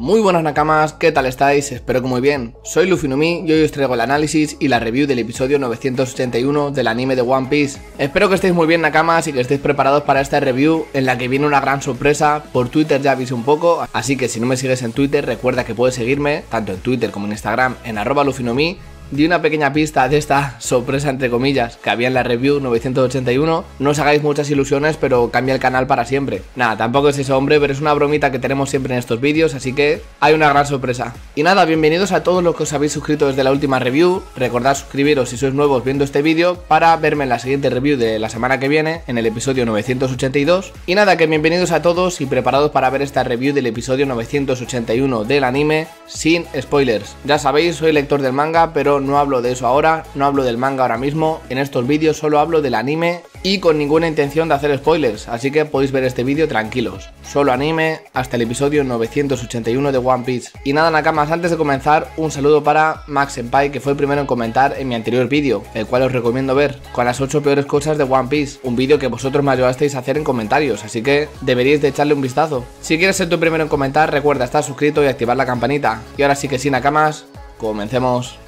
Muy buenas nakamas, ¿qué tal estáis? Espero que muy bien. Soy Luffy y hoy os traigo el análisis y la review del episodio 981 del anime de One Piece. Espero que estéis muy bien nakamas y que estéis preparados para esta review en la que viene una gran sorpresa. Por Twitter ya avisé un poco, así que si no me sigues en Twitter recuerda que puedes seguirme tanto en Twitter como en Instagram en arroba di una pequeña pista de esta sorpresa, entre comillas, que había en la review 981. No os hagáis muchas ilusiones, pero cambia el canal para siempre. Nada, tampoco es ese hombre, pero es una bromita que tenemos siempre en estos vídeos, así que hay una gran sorpresa. Y nada, bienvenidos a todos los que os habéis suscrito desde la última review. Recordad suscribiros si sois nuevos viendo este vídeo para verme en la siguiente review de la semana que viene, en el episodio 982. Y nada, que bienvenidos a todos y preparados para ver esta review del episodio 981 del anime sin spoilers. Ya sabéis, soy lector del manga, pero no hablo de eso ahora, no hablo del manga ahora mismo, en estos vídeos solo hablo del anime y con ninguna intención de hacer spoilers, así que podéis ver este vídeo tranquilos. Solo anime hasta el episodio 981 de One Piece. Y nada Nakamas, antes de comenzar, un saludo para Max Senpai que fue el primero en comentar en mi anterior vídeo, el cual os recomiendo ver, con las 8 peores cosas de One Piece, un vídeo que vosotros me ayudasteis a hacer en comentarios, así que deberíais de echarle un vistazo. Si quieres ser tu primero en comentar, recuerda estar suscrito y activar la campanita. Y ahora sí que sí Nakamas, comencemos.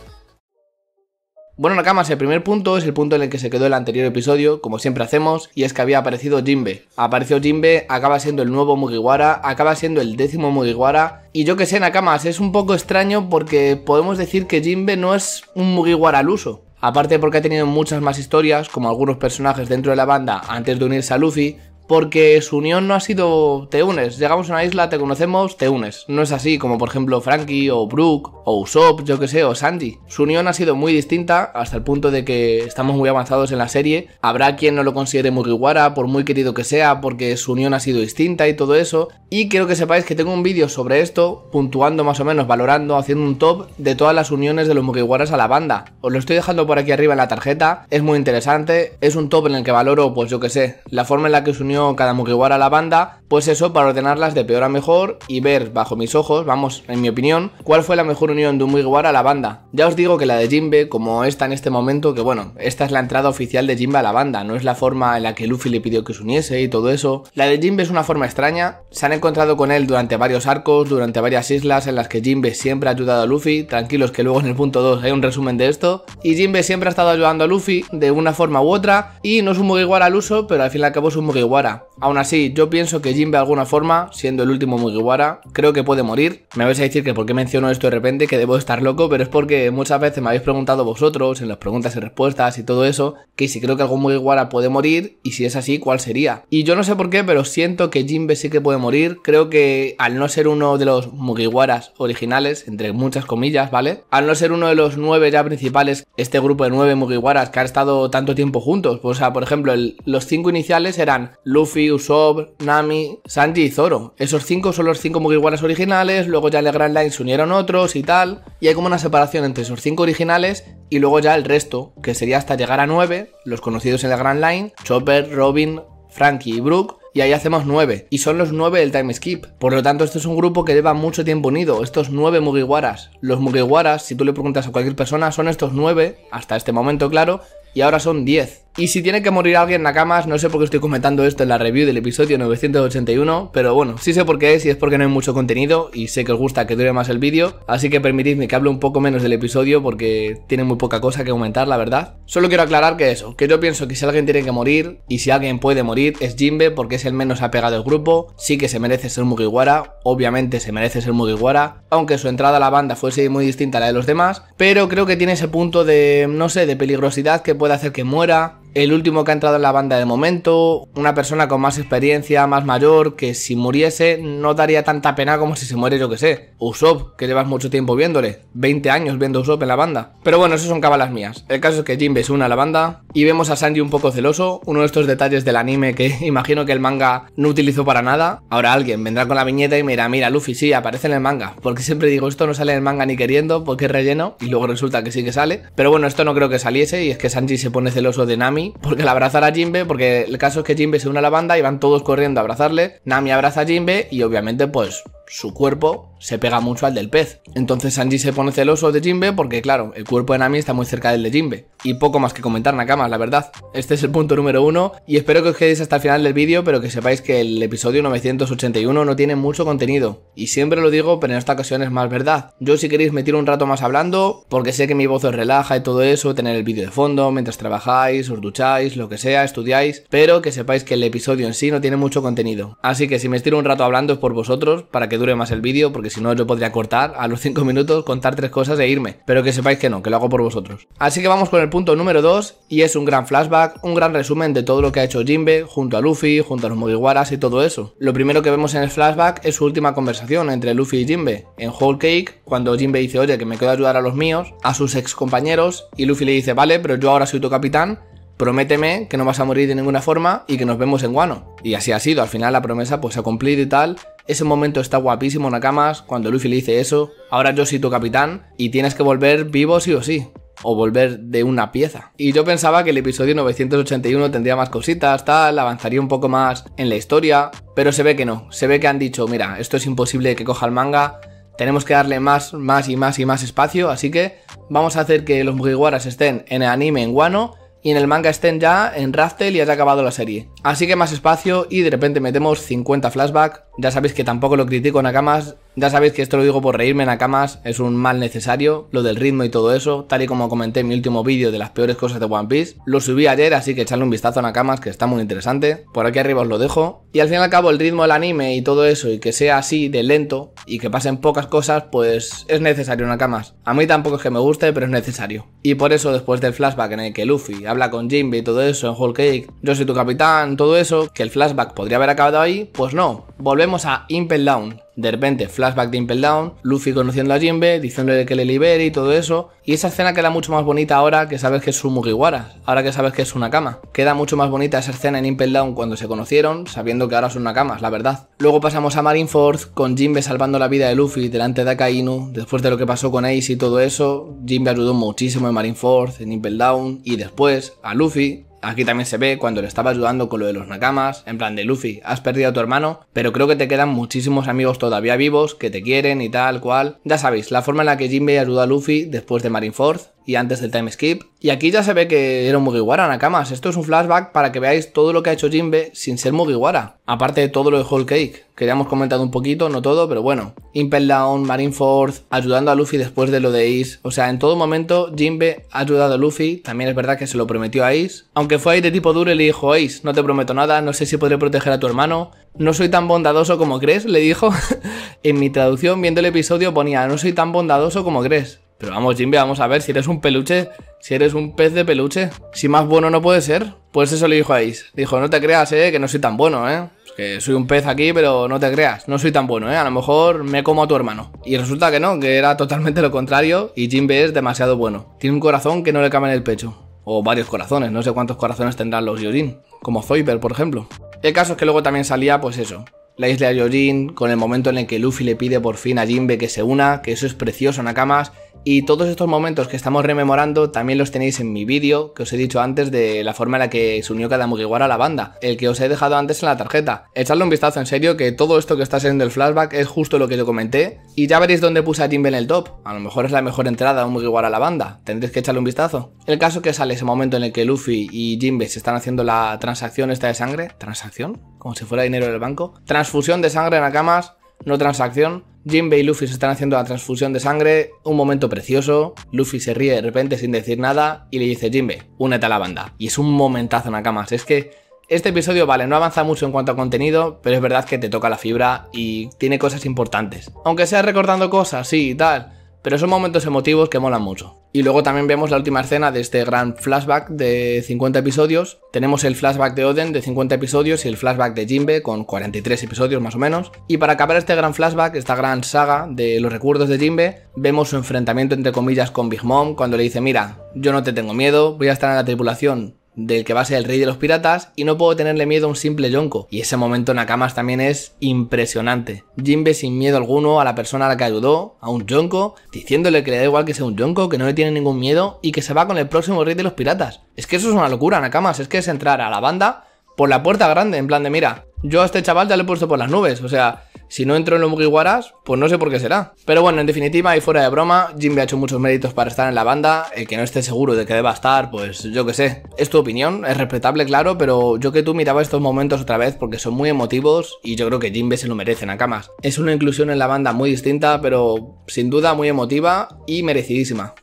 Bueno, Nakamas, el primer punto es el punto en el que se quedó el anterior episodio, como siempre hacemos, y es que había aparecido Jinbe. Apareció Jinbe, acaba siendo el nuevo Mugiwara, acaba siendo el décimo Mugiwara, y yo que sé, Nakamas, es un poco extraño porque podemos decir que Jinbe no es un Mugiwara al uso. Aparte porque ha tenido muchas más historias, como algunos personajes dentro de la banda antes de unirse a Luffy, porque su unión no ha sido te unes, llegamos a una isla, te conocemos, te unes. No es así como por ejemplo Frankie o Brooke o Usopp, yo que sé, o Sandy Su unión ha sido muy distinta hasta el punto de que estamos muy avanzados en la serie. Habrá quien no lo considere Mugiwara por muy querido que sea porque su unión ha sido distinta y todo eso. Y quiero que sepáis que tengo un vídeo sobre esto, puntuando más o menos, valorando, haciendo un top de todas las uniones de los Mugiwaras a la banda. Os lo estoy dejando por aquí arriba en la tarjeta, es muy interesante, es un top en el que valoro pues yo que sé, la forma en la que su unión cada Mugiwara a la banda, pues eso para ordenarlas de peor a mejor y ver bajo mis ojos, vamos, en mi opinión, cuál fue la mejor unión de un Mugiwara a la banda. Ya os digo que la de Jinbe, como está en este momento, que bueno, esta es la entrada oficial de Jinbe a la banda, no es la forma en la que Luffy le pidió que se uniese y todo eso. La de Jinbe es una forma extraña, se han encontrado con él durante varios arcos, durante varias islas en las que Jinbe siempre ha ayudado a Luffy, tranquilos que luego en el punto 2 hay un resumen de esto, y Jinbe siempre ha estado ayudando a Luffy de una forma u otra, y no es un Mugiwara al uso, pero al fin y al cabo es un Mugiwara Bora! Aún así, yo pienso que Jimbe de alguna forma, siendo el último Mugiwara, creo que puede morir. Me vais a decir que por qué menciono esto de repente, que debo estar loco, pero es porque muchas veces me habéis preguntado vosotros, en las preguntas y respuestas y todo eso, que si creo que algún Mugiwara puede morir, y si es así, ¿cuál sería? Y yo no sé por qué, pero siento que Jimbe sí que puede morir. Creo que al no ser uno de los Mugiwaras originales, entre muchas comillas, ¿vale? Al no ser uno de los nueve ya principales, este grupo de nueve Mugiwaras que han estado tanto tiempo juntos, o sea, por ejemplo, los cinco iniciales eran Luffy, Usopp, Nami, Sanji y Zoro. Esos cinco son los cinco Mugiwaras originales, luego ya en el Grand Line se unieron otros y tal, y hay como una separación entre esos cinco originales y luego ya el resto, que sería hasta llegar a nueve, los conocidos en la Grand Line, Chopper, Robin, Frankie y Brooke, y ahí hacemos nueve. y son los nueve del time skip. Por lo tanto, este es un grupo que lleva mucho tiempo unido, estos nueve Mugiwaras. Los Mugiwaras, si tú le preguntas a cualquier persona, son estos nueve hasta este momento claro, y ahora son 10. Y si tiene que morir alguien en la no sé por qué estoy comentando esto en la review del episodio 981, pero bueno, sí sé por qué es y es porque no hay mucho contenido y sé que os gusta que dure más el vídeo, así que permitidme que hable un poco menos del episodio porque tiene muy poca cosa que comentar, la verdad. Solo quiero aclarar que eso, que yo pienso que si alguien tiene que morir y si alguien puede morir es Jimbe porque es el menos apegado al grupo, sí que se merece ser Mugiwara, obviamente se merece ser Mugiwara, aunque su entrada a la banda fuese muy distinta a la de los demás, pero creo que tiene ese punto de, no sé, de peligrosidad que puede hacer que muera, el último que ha entrado en la banda de momento, una persona con más experiencia, más mayor, que si muriese no daría tanta pena como si se muere, yo que sé, Usopp, que llevas mucho tiempo viéndole, 20 años viendo Usopp en la banda. Pero bueno, eso son cabalas mías. El caso es que Jinbe se una a la banda y vemos a Sanji un poco celoso, uno de estos detalles del anime que imagino que el manga no utilizó para nada. Ahora alguien vendrá con la viñeta y mira, mira Luffy, sí, aparece en el manga, porque siempre digo, esto no sale en el manga ni queriendo, porque es relleno, y luego resulta que sí que sale. Pero bueno, esto no creo que saliese y es que Sanji se pone celoso de Nami porque la abrazará a Jinbe, porque el caso es que Jinbe se une a la banda y van todos corriendo a abrazarle. Nami abraza a Jinbe y obviamente pues su cuerpo se pega mucho al del pez. Entonces Sanji se pone celoso de Jimbe porque, claro, el cuerpo de Nami está muy cerca del de Jinbe. Y poco más que comentar, Nakama, la verdad. Este es el punto número uno y espero que os quedéis hasta el final del vídeo, pero que sepáis que el episodio 981 no tiene mucho contenido. Y siempre lo digo, pero en esta ocasión es más verdad. Yo si queréis me un rato más hablando, porque sé que mi voz os relaja y todo eso, tener el vídeo de fondo, mientras trabajáis, os ducháis, lo que sea, estudiáis, pero que sepáis que el episodio en sí no tiene mucho contenido. Así que si me estiro un rato hablando es por vosotros, para que dure más el vídeo, porque si no yo podría cortar a los 5 minutos, contar tres cosas e irme. Pero que sepáis que no, que lo hago por vosotros. Así que vamos con el punto número 2, y es un gran flashback, un gran resumen de todo lo que ha hecho Jinbe junto a Luffy, junto a los Mugiwaras y todo eso. Lo primero que vemos en el flashback es su última conversación entre Luffy y Jinbe en Whole Cake, cuando Jinbe dice, oye, que me quedo a ayudar a los míos, a sus ex compañeros, y Luffy le dice, vale, pero yo ahora soy tu capitán, prométeme que no vas a morir de ninguna forma y que nos vemos en Guano. Y así ha sido, al final la promesa pues se ha cumplido y tal, ese momento está guapísimo, Nakamas, cuando Luffy le dice eso. Ahora yo soy tu capitán y tienes que volver vivo sí o sí. O volver de una pieza. Y yo pensaba que el episodio 981 tendría más cositas, tal, avanzaría un poco más en la historia. Pero se ve que no. Se ve que han dicho, mira, esto es imposible que coja el manga. Tenemos que darle más, más y más y más espacio. Así que vamos a hacer que los Mugiwaras estén en el anime en Guano y en el manga estén ya en Raftel y haya acabado la serie. Así que más espacio y de repente metemos 50 flashback ya sabéis que tampoco lo critico Nakamas, ya sabéis que esto lo digo por reírme en Nakamas, es un mal necesario, lo del ritmo y todo eso, tal y como comenté en mi último vídeo de las peores cosas de One Piece, lo subí ayer así que echarle un vistazo a Nakamas que está muy interesante, por aquí arriba os lo dejo, y al fin y al cabo el ritmo del anime y todo eso y que sea así de lento y que pasen pocas cosas pues es necesario Nakamas, a mí tampoco es que me guste pero es necesario, y por eso después del flashback en el que Luffy habla con Jinbe y todo eso en Whole Cake, yo soy tu capitán, todo eso, que el flashback podría haber acabado ahí, pues no, volvemos vemos a Impel Down. De repente, flashback de Impel Down, Luffy conociendo a Jinbe, diciéndole que le libere y todo eso. Y esa escena queda mucho más bonita ahora que sabes que es un Mugiwara, ahora que sabes que es una cama. Queda mucho más bonita esa escena en Impel Down cuando se conocieron, sabiendo que ahora son una cama, la verdad. Luego pasamos a Marine Marineford, con Jinbe salvando la vida de Luffy delante de Akainu. Después de lo que pasó con Ace y todo eso, Jinbe ayudó muchísimo en Marineford, en Impel Down, y después a Luffy, Aquí también se ve cuando le estaba ayudando con lo de los nakamas, en plan de Luffy, has perdido a tu hermano, pero creo que te quedan muchísimos amigos todavía vivos que te quieren y tal cual. Ya sabéis, la forma en la que Jinbei ayuda a Luffy después de Marineford, y antes del time skip. Y aquí ya se ve que era un Mugiwara, Nakamas. Esto es un flashback para que veáis todo lo que ha hecho Jinbe sin ser Mugiwara. Aparte de todo lo de Whole Cake, que ya hemos comentado un poquito, no todo, pero bueno. Impel Down, Force, ayudando a Luffy después de lo de Ace. O sea, en todo momento Jinbe ha ayudado a Luffy. También es verdad que se lo prometió a Ace. Aunque fue ahí de tipo duro y le dijo, Ace, no te prometo nada, no sé si podré proteger a tu hermano. No soy tan bondadoso como crees, le dijo. en mi traducción, viendo el episodio, ponía, no soy tan bondadoso como crees. Pero vamos, Jimbe, vamos a ver si eres un peluche, si eres un pez de peluche, si más bueno no puede ser. Pues eso le dijo a Ace. Dijo, no te creas, eh, que no soy tan bueno, eh. que soy un pez aquí, pero no te creas, no soy tan bueno, eh. A lo mejor me como a tu hermano. Y resulta que no, que era totalmente lo contrario y Jimbe es demasiado bueno. Tiene un corazón que no le cabe en el pecho. O varios corazones, no sé cuántos corazones tendrán los Yorin, como Zoiber por ejemplo. El caso es que luego también salía, pues eso, la isla de Yojin, con el momento en el que Luffy le pide por fin a Jinbe que se una, que eso es precioso, Nakamas. Y todos estos momentos que estamos rememorando también los tenéis en mi vídeo que os he dicho antes de la forma en la que se unió cada Mugiwara a la banda, el que os he dejado antes en la tarjeta. Echadle un vistazo en serio que todo esto que está siendo el flashback es justo lo que yo comenté y ya veréis dónde puse a Jinbe en el top. A lo mejor es la mejor entrada de un Mugiwara a la banda, tendréis que echarle un vistazo. El caso que sale ese momento en el que Luffy y Jinbe se están haciendo la transacción esta de sangre, transacción, como si fuera dinero del banco. Transfusión de sangre en camas no transacción. Jinbei y Luffy se están haciendo la transfusión de sangre, un momento precioso, Luffy se ríe de repente sin decir nada y le dice Jinbei, únete a la banda. Y es un momentazo en Akamas, es que este episodio, vale, no avanza mucho en cuanto a contenido, pero es verdad que te toca la fibra y tiene cosas importantes. Aunque sea recordando cosas, sí y tal, pero son momentos emotivos que molan mucho. Y luego también vemos la última escena de este gran flashback de 50 episodios. Tenemos el flashback de Oden de 50 episodios y el flashback de Jinbe con 43 episodios más o menos. Y para acabar este gran flashback, esta gran saga de los recuerdos de Jinbe, vemos su enfrentamiento entre comillas con Big Mom cuando le dice, mira, yo no te tengo miedo, voy a estar en la tripulación del que va a ser el rey de los piratas y no puedo tenerle miedo a un simple yonko. Y ese momento Nakamas también es impresionante. Jinbe sin miedo alguno a la persona a la que ayudó, a un yonko, diciéndole que le da igual que sea un yonko, que no le tiene ningún miedo y que se va con el próximo rey de los piratas. Es que eso es una locura, Nakamas, es que es entrar a la banda por la puerta grande, en plan de mira, yo a este chaval ya lo he puesto por las nubes, o sea, si no entro en los Mugiwaras, pues no sé por qué será. Pero bueno, en definitiva y fuera de broma, Jimbe ha hecho muchos méritos para estar en la banda, el que no esté seguro de que deba estar, pues yo qué sé. Es tu opinión, es respetable, claro, pero yo que tú miraba estos momentos otra vez porque son muy emotivos y yo creo que Jimbe se lo merecen a Es una inclusión en la banda muy distinta, pero sin duda muy emotiva y merecidísima.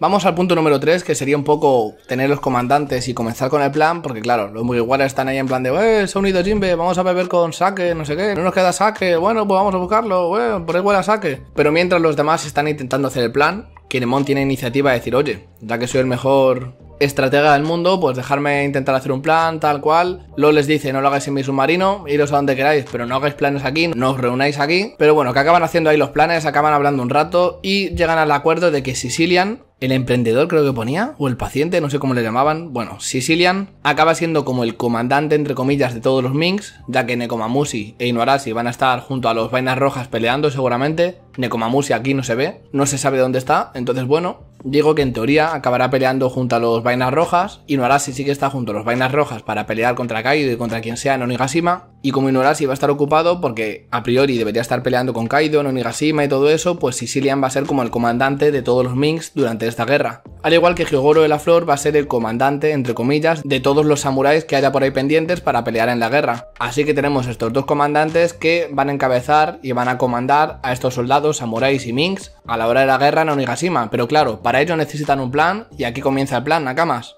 Vamos al punto número 3, que sería un poco tener los comandantes y comenzar con el plan, porque claro, los Mugiwara están ahí en plan de, eh, se ha unido Jinbe, vamos a beber con saque, no sé qué, no nos queda saque, bueno, pues vamos a buscarlo, bueno, eh, por ahí huele a saque. Pero mientras los demás están intentando hacer el plan, Kinemon tiene iniciativa de decir, oye, ya que soy el mejor estratega del mundo, pues dejarme intentar hacer un plan, tal cual. Luego les dice, no lo hagáis en mi submarino, iros a donde queráis, pero no hagáis planes aquí, no os reunáis aquí. Pero bueno, que acaban haciendo ahí los planes, acaban hablando un rato y llegan al acuerdo de que Sicilian, el emprendedor creo que ponía, o el paciente, no sé cómo le llamaban, bueno, Sicilian acaba siendo como el comandante, entre comillas, de todos los Minks, ya que Nekomamushi e Inuarashi van a estar junto a los Vainas Rojas peleando seguramente. Nekomamushi aquí no se ve, no se sabe dónde está, entonces bueno, Digo que en teoría acabará peleando junto a los vainas rojas. Y no si sí que está junto a los vainas rojas para pelear contra Kaido y contra quien sea en Onigashima. Y como Inorashi va a estar ocupado, porque a priori debería estar peleando con Kaido, Onigashima y todo eso, pues Sicilian va a ser como el comandante de todos los Minks durante esta guerra. Al igual que Hyogoro de la Flor va a ser el comandante, entre comillas, de todos los samuráis que haya por ahí pendientes para pelear en la guerra. Así que tenemos estos dos comandantes que van a encabezar y van a comandar a estos soldados, samuráis y Minks a la hora de la guerra en Onigashima. Pero claro, para ello necesitan un plan y aquí comienza el plan, Nakamas.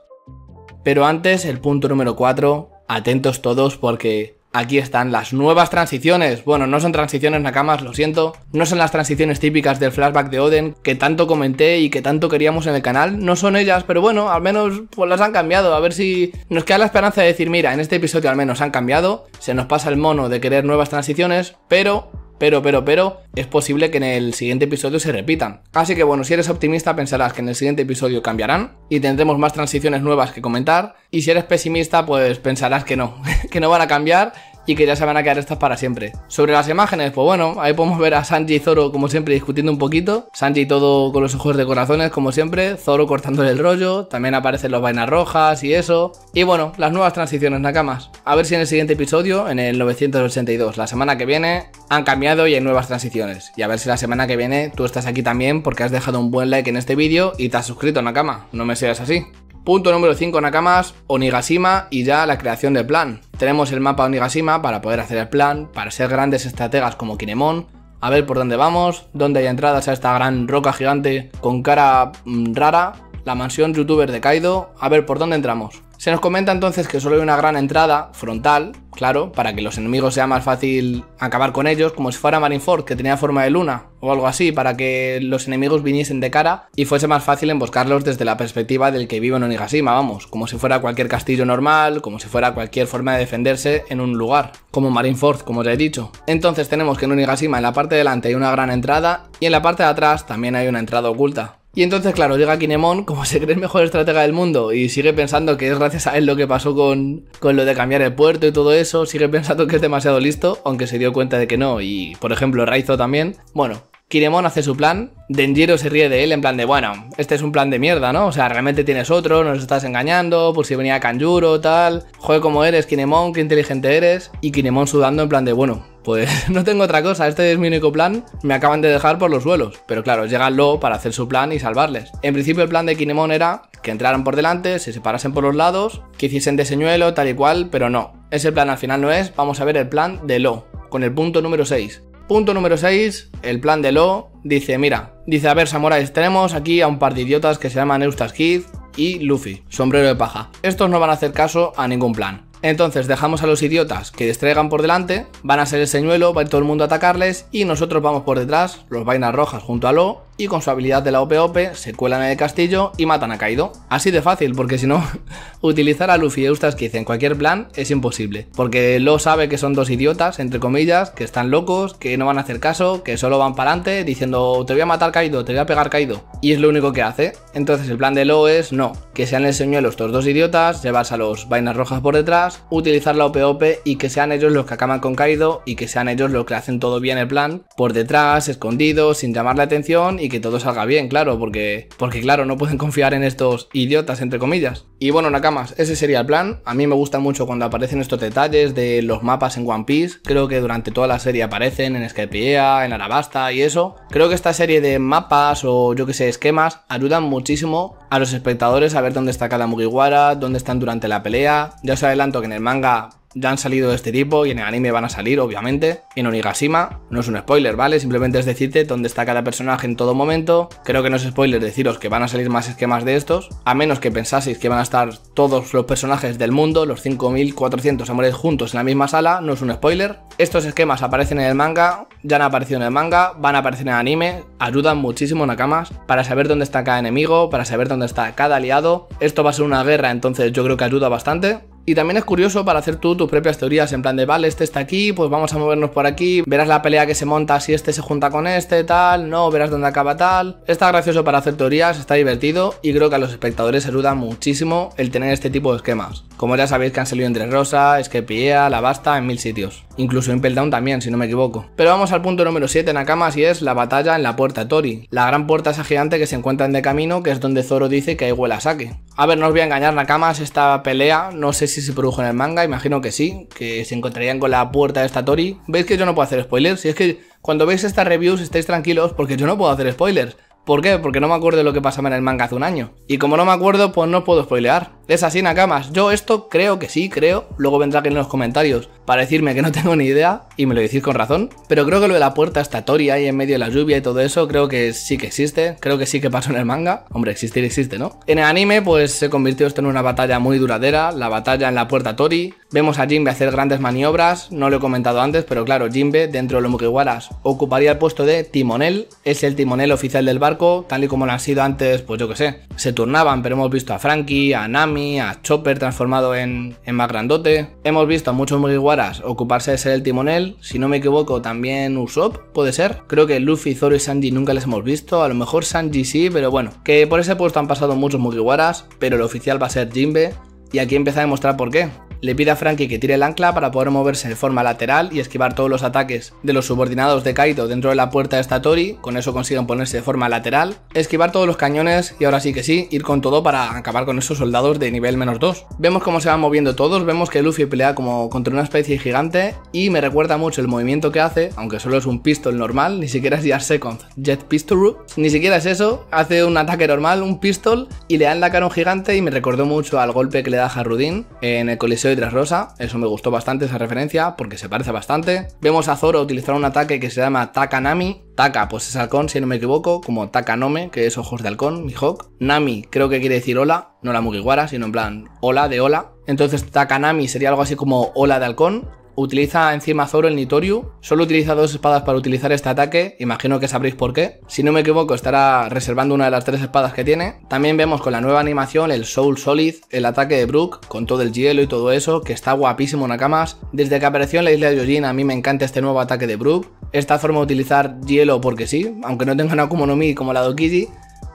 Pero antes, el punto número 4, atentos todos porque aquí están las nuevas transiciones. Bueno, no son transiciones Nakamas, lo siento. No son las transiciones típicas del flashback de Oden que tanto comenté y que tanto queríamos en el canal. No son ellas, pero bueno, al menos pues las han cambiado. A ver si nos queda la esperanza de decir, mira, en este episodio al menos han cambiado. Se nos pasa el mono de querer nuevas transiciones, pero pero, pero, pero, es posible que en el siguiente episodio se repitan. Así que bueno, si eres optimista pensarás que en el siguiente episodio cambiarán y tendremos más transiciones nuevas que comentar. Y si eres pesimista, pues pensarás que no, que no van a cambiar y que ya se van a quedar estas para siempre. Sobre las imágenes, pues bueno, ahí podemos ver a Sanji y Zoro como siempre discutiendo un poquito. Sanji todo con los ojos de corazones como siempre, Zoro cortándole el rollo, también aparecen los vainas rojas y eso. Y bueno, las nuevas transiciones Nakamas. A ver si en el siguiente episodio, en el 982, la semana que viene, han cambiado y hay nuevas transiciones. Y a ver si la semana que viene tú estás aquí también porque has dejado un buen like en este vídeo y te has suscrito Nakama. No me seas así. Punto número 5, Nakamas, Onigashima y ya la creación del plan. Tenemos el mapa Onigashima para poder hacer el plan, para ser grandes estrategas como Kinemon, a ver por dónde vamos, dónde hay entradas a esta gran roca gigante con cara mm, rara, la mansión youtuber de Kaido, a ver por dónde entramos. Se nos comenta entonces que solo hay una gran entrada, frontal, claro, para que los enemigos sea más fácil acabar con ellos, como si fuera Marineford, que tenía forma de luna, o algo así, para que los enemigos viniesen de cara y fuese más fácil emboscarlos desde la perspectiva del que vive en Onigashima, vamos, como si fuera cualquier castillo normal, como si fuera cualquier forma de defenderse en un lugar, como Marineford, como ya he dicho. Entonces tenemos que en Onigashima en la parte delante hay una gran entrada y en la parte de atrás también hay una entrada oculta. Y entonces, claro, llega Kinemon, como se cree el mejor estratega del mundo, y sigue pensando que es gracias a él lo que pasó con, con lo de cambiar el puerto y todo eso, sigue pensando que es demasiado listo, aunque se dio cuenta de que no, y por ejemplo Raizo también. Bueno, Kinemon hace su plan, Denjiro se ríe de él en plan de, bueno, este es un plan de mierda, ¿no? O sea, realmente tienes otro, nos estás engañando, por si venía Kanjuro, tal. Joder, como eres, Kinemon, qué inteligente eres. Y Kinemon sudando en plan de, bueno, pues no tengo otra cosa, este es mi único plan, me acaban de dejar por los suelos. Pero claro, llega Lo para hacer su plan y salvarles. En principio el plan de Kinemon era que entraran por delante, se separasen por los lados, que hiciesen de señuelo, tal y cual, pero no. Ese plan al final no es, vamos a ver el plan de Lo, con el punto número 6. Punto número 6, el plan de Lo dice, mira, dice, a ver, Samuráis, tenemos aquí a un par de idiotas que se llaman Eustace Kid y Luffy, sombrero de paja. Estos no van a hacer caso a ningún plan. Entonces dejamos a los idiotas que distraigan por delante, van a ser el señuelo, va a ir todo el mundo a atacarles y nosotros vamos por detrás, los vainas rojas junto a Lo, y con su habilidad de la OPOP se cuelan en el castillo y matan a Kaido. Así de fácil, porque si no, utilizar a Luffy y que en cualquier plan es imposible, porque Lo sabe que son dos idiotas, entre comillas, que están locos, que no van a hacer caso, que solo van para adelante diciendo te voy a matar Kaido, te voy a pegar Kaido, y es lo único que hace. Entonces el plan de Lo es no, que sean el señuelo estos dos idiotas, llevarse a los vainas rojas por detrás, utilizar la OPOP y que sean ellos los que acaban con Kaido y que sean ellos los que hacen todo bien el plan, por detrás, escondidos, sin llamar la atención y que todo salga bien, claro, porque, porque claro, no pueden confiar en estos idiotas, entre comillas. Y bueno, Nakamas, ese sería el plan. A mí me gusta mucho cuando aparecen estos detalles de los mapas en One Piece. Creo que durante toda la serie aparecen en Skypiea, en Arabasta y eso. Creo que esta serie de mapas o yo que sé, esquemas, ayudan muchísimo a los espectadores a ver dónde está cada Mugiwara, dónde están durante la pelea. Ya os adelanto que en el manga ya han salido de este tipo y en el anime van a salir, obviamente. En Onigashima no es un spoiler, ¿vale? Simplemente es decirte dónde está cada personaje en todo momento. Creo que no es spoiler deciros que van a salir más esquemas de estos, a menos que pensaseis que van a estar todos los personajes del mundo, los 5400 amores juntos en la misma sala, no es un spoiler. Estos esquemas aparecen en el manga, ya han aparecido en el manga, van a aparecer en el anime, ayudan muchísimo Nakamas para saber dónde está cada enemigo, para saber dónde está cada aliado. Esto va a ser una guerra, entonces yo creo que ayuda bastante. Y también es curioso para hacer tú tus propias teorías, en plan de, vale, este está aquí, pues vamos a movernos por aquí, verás la pelea que se monta si este se junta con este, tal, no, verás dónde acaba tal. Está gracioso para hacer teorías, está divertido y creo que a los espectadores ayuda muchísimo el tener este tipo de esquemas. Como ya sabéis que han salido entre Rosa, pilla e La Basta, en mil sitios. Incluso en Peldown también, si no me equivoco. Pero vamos al punto número 7 Nakamas, y es la batalla en la puerta Tori. La gran puerta esa gigante que se encuentra en de camino, que es donde Zoro dice que hay huela saque. A ver, no os voy a engañar, Nakamas, esta pelea, no sé si se produjo en el manga, imagino que sí, que se encontrarían con la puerta de esta Tori. ¿Veis que yo no puedo hacer spoilers? Si es que cuando veis estas reviews estáis tranquilos porque yo no puedo hacer spoilers. ¿Por qué? Porque no me acuerdo de lo que pasaba en el manga hace un año. Y como no me acuerdo, pues no puedo spoilear. Es así, Nakamas. Yo esto creo que sí, creo. Luego vendrá aquí en los comentarios para decirme que no tengo ni idea y me lo decís con razón. Pero creo que lo de la puerta Tori ahí en medio de la lluvia y todo eso, creo que sí que existe. Creo que sí que pasó en el manga. Hombre, existir existe, ¿no? En el anime, pues se convirtió esto en una batalla muy duradera. La batalla en la puerta Tori. Vemos a Jinbe hacer grandes maniobras, no lo he comentado antes, pero claro, Jimbe dentro de los Mugiwaras ocuparía el puesto de timonel, es el timonel oficial del barco, tal y como lo han sido antes, pues yo que sé. Se turnaban, pero hemos visto a Frankie, a Nami, a Chopper transformado en, en más grandote. Hemos visto a muchos Mugiwaras ocuparse de ser el timonel, si no me equivoco también Usopp, puede ser. Creo que Luffy, Zoro y Sanji nunca les hemos visto, a lo mejor Sanji sí, pero bueno. Que por ese puesto han pasado muchos Mugiwaras, pero el oficial va a ser Jimbe, y aquí empieza a demostrar por qué le pide a Frankie que tire el ancla para poder moverse de forma lateral y esquivar todos los ataques de los subordinados de Kaito dentro de la puerta de esta Tori, con eso consiguen ponerse de forma lateral, esquivar todos los cañones y ahora sí que sí, ir con todo para acabar con esos soldados de nivel menos 2. Vemos cómo se van moviendo todos, vemos que Luffy pelea como contra una especie gigante y me recuerda mucho el movimiento que hace, aunque solo es un pistol normal, ni siquiera es JAR Second Jet Pistol, ni siquiera es eso, hace un ataque normal, un pistol y le da en la cara a un gigante y me recordó mucho al golpe que le da a Harudin en el coliseo de rosa, eso me gustó bastante esa referencia porque se parece bastante. Vemos a Zoro utilizar un ataque que se llama Takanami. Taka pues es halcón si no me equivoco, como Takanome que es ojos de halcón, Mihawk. Nami creo que quiere decir hola, no la Mugiwara, sino en plan hola de hola. Entonces Takanami sería algo así como hola de halcón utiliza encima Zoro el Nitoriu. Solo utiliza dos espadas para utilizar este ataque, imagino que sabréis por qué. Si no me equivoco, estará reservando una de las tres espadas que tiene. También vemos con la nueva animación el Soul Solid, el ataque de Brook, con todo el hielo y todo eso, que está guapísimo Nakamas. Desde que apareció en la isla de Yojin a mí me encanta este nuevo ataque de Brook. Esta forma de utilizar hielo porque sí, aunque no tenga una Mi como la de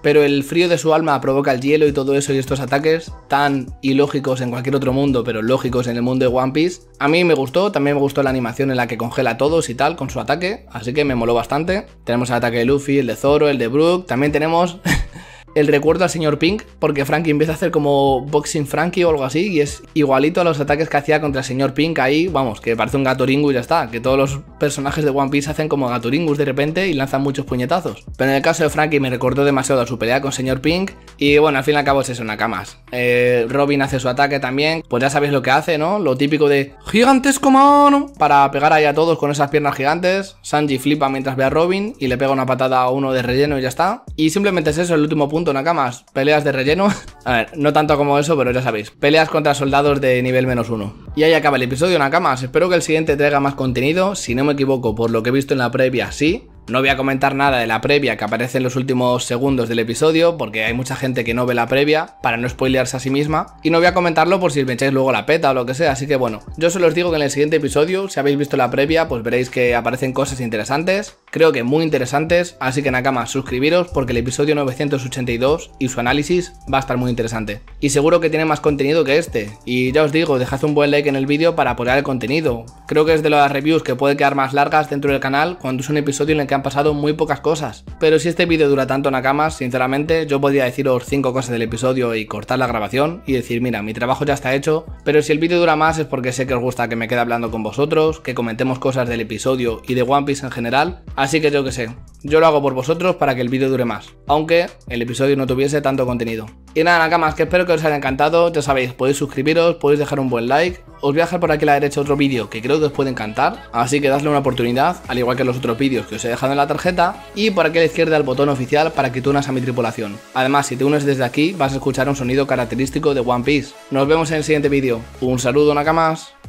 pero el frío de su alma provoca el hielo y todo eso y estos ataques tan ilógicos en cualquier otro mundo, pero lógicos en el mundo de One Piece. A mí me gustó, también me gustó la animación en la que congela a todos y tal con su ataque, así que me moló bastante. Tenemos el ataque de Luffy, el de Zoro, el de Brook, también tenemos el recuerdo al señor Pink, porque Frankie empieza a hacer como Boxing Frankie o algo así, y es igualito a los ataques que hacía contra el señor Pink ahí, vamos, que parece un Gatoringu y ya está, que todos los personajes de One Piece hacen como Gatoringus de repente y lanzan muchos puñetazos. Pero en el caso de Frankie me recordó demasiado a su pelea con señor Pink, y bueno, al fin y al cabo es eso, Nakamas. Eh, Robin hace su ataque también, pues ya sabéis lo que hace, ¿no? Lo típico de gigantesco mano, para pegar ahí a todos con esas piernas gigantes, Sanji flipa mientras ve a Robin y le pega una patada a uno de relleno y ya está. Y simplemente es eso, el último punto Nakamas. Peleas de relleno. A ver, no tanto como eso, pero ya sabéis. Peleas contra soldados de nivel menos uno. Y ahí acaba el episodio, Nakamas. Espero que el siguiente traiga más contenido. Si no me equivoco, por lo que he visto en la previa, sí. No voy a comentar nada de la previa que aparece en los últimos segundos del episodio, porque hay mucha gente que no ve la previa para no spoilearse a sí misma. Y no voy a comentarlo por si me echáis luego la peta o lo que sea. Así que bueno, yo solo os digo que en el siguiente episodio, si habéis visto la previa, pues veréis que aparecen cosas interesantes. Creo que muy interesantes. Así que Nakama, suscribiros porque el episodio 982 y su análisis va a estar muy interesante. Y seguro que tiene más contenido que este. Y ya os digo, dejad un buen like en el vídeo para apoyar el contenido. Creo que es de las reviews que puede quedar más largas dentro del canal cuando es un episodio en el que pasado muy pocas cosas. Pero si este vídeo dura tanto Nakamas, sinceramente yo podría deciros 5 cosas del episodio y cortar la grabación y decir mira, mi trabajo ya está hecho, pero si el vídeo dura más es porque sé que os gusta que me quede hablando con vosotros, que comentemos cosas del episodio y de One Piece en general, así que yo que sé, yo lo hago por vosotros para que el vídeo dure más, aunque el episodio no tuviese tanto contenido. Y nada, nakamas, que espero que os haya encantado. Ya sabéis, podéis suscribiros, podéis dejar un buen like. Os voy a dejar por aquí a la derecha otro vídeo que creo que os puede encantar, así que dadle una oportunidad, al igual que los otros vídeos que os he dejado en la tarjeta. Y por aquí a la izquierda el botón oficial para que te unas a mi tripulación. Además, si te unes desde aquí, vas a escuchar un sonido característico de One Piece. Nos vemos en el siguiente vídeo. Un saludo, nakamas.